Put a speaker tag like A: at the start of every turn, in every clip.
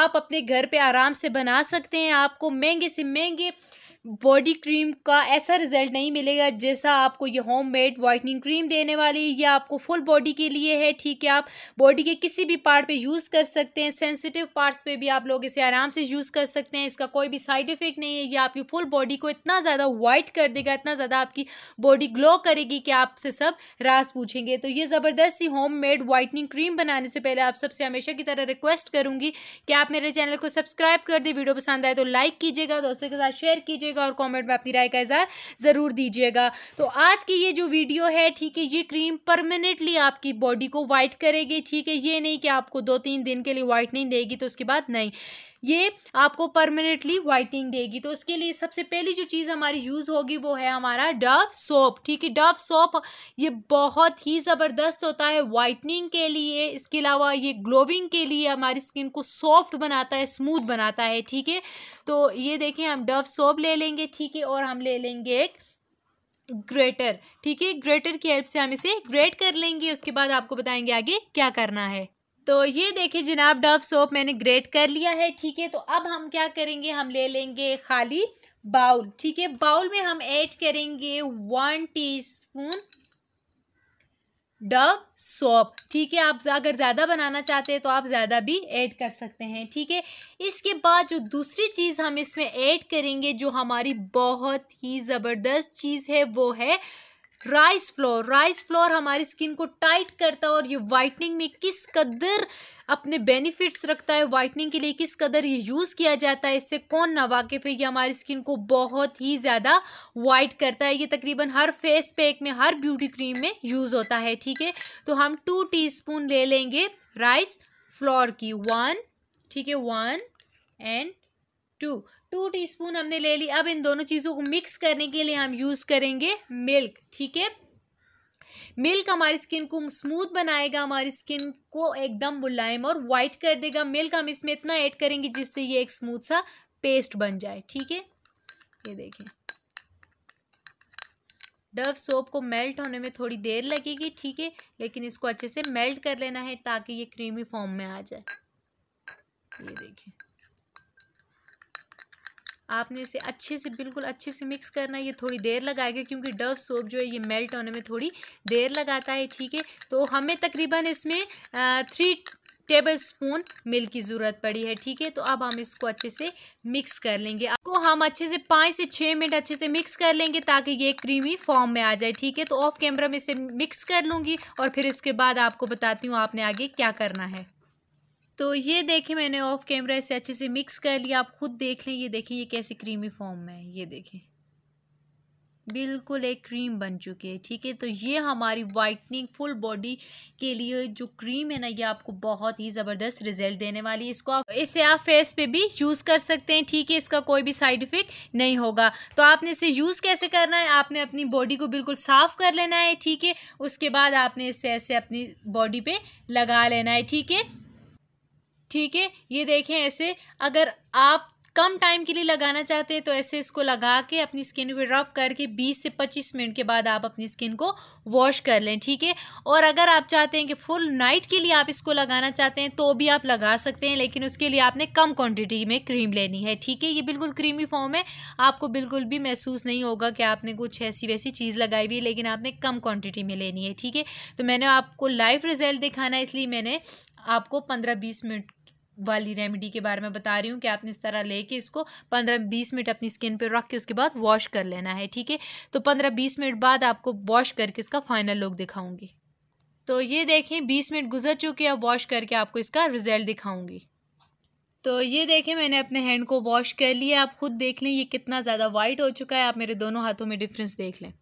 A: आप अपने घर पे आराम से बना सकते हैं आपको महंगे से महंगे बॉडी क्रीम का ऐसा रिजल्ट नहीं मिलेगा जैसा आपको ये होम मेड वाइटनिंग क्रीम देने वाली यह आपको फुल बॉडी के लिए है ठीक है आप बॉडी के किसी भी पार्ट पे यूज़ कर सकते हैं सेंसिटिव पार्ट्स पे भी आप लोग इसे आराम से यूज़ कर सकते हैं इसका कोई भी साइड इफ़ेक्ट नहीं है यह आपकी फुल बॉडी को इतना ज़्यादा वाइट कर देगा इतना ज़्यादा आपकी बॉडी ग्लो करेगी कि आपसे सब रास पूछेंगे तो ये ज़बरदस्त सी होम मेड वाइटनिंग क्रीम बनाने से पहले आप सबसे हमेशा की तरह रिक्वेस्ट करूँगी कि आप मेरे चैनल को सब्सक्राइब कर दें वीडियो पसंद आए तो लाइक कीजिएगा दोस्तों के साथ शेयर कीजिएगा कीजिएगा और कमेंट में अपनी राय का इजहार ज़रूर दीजिएगा तो आज की ये जो वीडियो है ठीक है ये क्रीम परमानेंटली आपकी बॉडी को वाइट करेगी ठीक है ये नहीं कि आपको दो तीन दिन के लिए नहीं देगी तो उसके बाद नहीं ये आपको परमानेंटली वाइटिंग देगी तो उसके लिए सबसे पहली जो चीज़ हमारी यूज़ होगी वो है हमारा डव सोप ठीक है डव सोप ये बहुत ही ज़बरदस्त होता है वाइटनिंग के लिए इसके अलावा ये ग्लोविंग के लिए हमारी स्किन को सॉफ्ट बनाता है स्मूथ बनाता है ठीक है तो ये देखें हम डव सोप ले लेंगे ठीक है और हम ले लेंगे एक ग्रेटर ठीक है ग्रेटर की हेल्प से हम इसे ग्रेट कर लेंगे उसके बाद आपको बताएंगे आगे क्या करना है तो ये देखिए जनाब डव सोप मैंने ग्रेट कर लिया है ठीक है तो अब हम क्या करेंगे हम ले लेंगे खाली बाउल ठीक है बाउल में हम ऐड करेंगे वन टीस्पून डव सोप ठीक है आप अगर ज़्यादा बनाना चाहते हैं तो आप ज़्यादा भी ऐड कर सकते हैं ठीक है इसके बाद जो दूसरी चीज़ हम इसमें ऐड करेंगे जो हमारी बहुत ही ज़बरदस्त चीज़ है वो है राइस फ्लोर राइस फ्लोर हमारी स्किन को टाइट करता है और ये वाइटनिंग में किस कदर अपने बेनिफिट्स रखता है वाइटनिंग के लिए किस कदर ये यूज़ किया जाता है इससे कौन ना वाकिफ़ है ये हमारी स्किन को बहुत ही ज़्यादा वाइट करता है ये तकरीबन हर फेस पैक में हर ब्यूटी क्रीम में यूज़ होता है ठीक है तो हम टू स्पून ले लेंगे राइस फ्लोर की वन ठीक है one and two two teaspoon हमने ले ली अब इन दोनों चीज़ों को मिक्स करने के लिए हम यूज़ करेंगे मिल्क ठीक है मिल्क हमारी स्किन को स्मूथ बनाएगा हमारी स्किन को एकदम मुलायम और वाइट कर देगा मिल्क हम इसमें इतना ऐड करेंगे जिससे ये एक स्मूथ सा पेस्ट बन जाए ठीक है ये देखें डव सोप को मेल्ट होने में थोड़ी देर लगेगी ठीक है लेकिन इसको अच्छे से मेल्ट कर लेना है ताकि ये क्रीमी फॉर्म में आ जाए ये देखें आपने इसे अच्छे से बिल्कुल अच्छे से मिक्स करना है ये थोड़ी देर लगाएगा क्योंकि डव सोप जो है ये मेल्ट होने में थोड़ी देर लगाता है ठीक है तो हमें तकरीबन इसमें थ्री टेबल स्पून मिल्क की ज़रूरत पड़ी है ठीक है तो अब हम इसको अच्छे से मिक्स कर लेंगे आपको हम अच्छे से पाँच से छः मिनट अच्छे से मिक्स कर लेंगे ताकि ये क्रीमी फॉर्म में आ जाए ठीक है तो ऑफ कैमरा में इसे मिक्स कर लूँगी और फिर इसके बाद आपको बताती हूँ आपने आगे क्या करना है तो ये देखें मैंने ऑफ कैमरा इसे अच्छे से मिक्स कर लिया आप ख़ुद देख लें ये देखें ये कैसे क्रीमी फॉर्म में है ये देखें बिल्कुल एक क्रीम बन चुकी है ठीक है तो ये हमारी वाइटनिंग फुल बॉडी के लिए जो क्रीम है ना ये आपको बहुत ही ज़बरदस्त रिजल्ट देने वाली है इसको आप इसे आप फेस पे भी यूज़ कर सकते हैं ठीक है इसका कोई भी साइड इफ़ेक्ट नहीं होगा तो आपने इसे यूज़ कैसे करना है आपने अपनी बॉडी को बिल्कुल साफ़ कर लेना है ठीक है उसके बाद आपने इसे ऐसे अपनी बॉडी पर लगा लेना है ठीक है ठीक है ये देखें ऐसे अगर आप कम टाइम के लिए लगाना चाहते हैं तो ऐसे इसको लगा के अपनी स्किन पे रब करके 20 से 25 मिनट के बाद आप अपनी स्किन को वॉश कर लें ठीक है और अगर आप चाहते हैं कि फुल नाइट के लिए आप इसको लगाना चाहते हैं तो भी आप लगा सकते हैं लेकिन उसके लिए आपने कम क्वांटिटी में क्रीम लेनी है ठीक है ये बिल्कुल क्रीमी फॉर्म है आपको बिल्कुल भी महसूस नहीं होगा कि आपने कुछ ऐसी वैसी चीज़ लगाई हुई है लेकिन आपने कम क्वान्टिटी में लेनी है ठीक है तो मैंने आपको लाइव रिजल्ट दिखाना है इसलिए मैंने आपको पंद्रह बीस मिनट वाली रेमेडी के बारे में बता रही हूँ कि आपने इस तरह लेके इसको पंद्रह बीस मिनट अपनी स्किन पर रख के उसके बाद वॉश कर लेना है ठीक है तो पंद्रह बीस मिनट बाद आपको वॉश करके इसका फाइनल लुक दिखाऊंगी तो ये देखें बीस मिनट गुजर चुके हैं वॉश करके आपको इसका रिजल्ट दिखाऊंगी तो ये देखें मैंने अपने हैंड को वॉश कर लिया आप खुद देख लें ये कितना ज़्यादा वाइट हो चुका है आप मेरे दोनों हाथों में डिफरेंस देख लें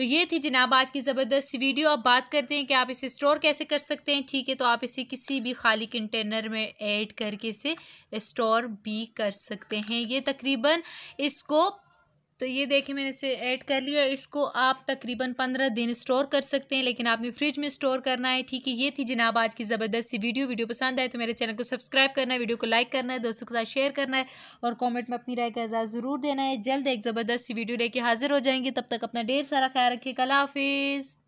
A: तो ये थी जनाब आज की ज़बरदस्त वीडियो अब बात करते हैं कि आप इसे स्टोर कैसे कर सकते हैं ठीक है तो आप इसे किसी भी खाली कंटेनर में ऐड करके इसे स्टोर भी कर सकते हैं ये तकरीबन इसको तो ये देखिए मैंने इसे ऐड कर लिया इसको आप तकरीबन पंद्रह दिन स्टोर कर सकते हैं लेकिन आपने फ्रिज में स्टोर करना है ठीक है ये थी जनाब आज की ज़बरदस्त सी वीडियो वीडियो पसंद आए तो मेरे चैनल को सब्सक्राइब करना है वीडियो को लाइक करना है दोस्तों के साथ शेयर करना है और कॉमेंट में अपनी राय का एजाज़ ज़रूर देना है जल्द एक ज़बरदस्त सी वीडियो लेके हाजिर हो जाएंगे तब तक अपना ढेर सारा ख्याल रखिए कला हाफिज़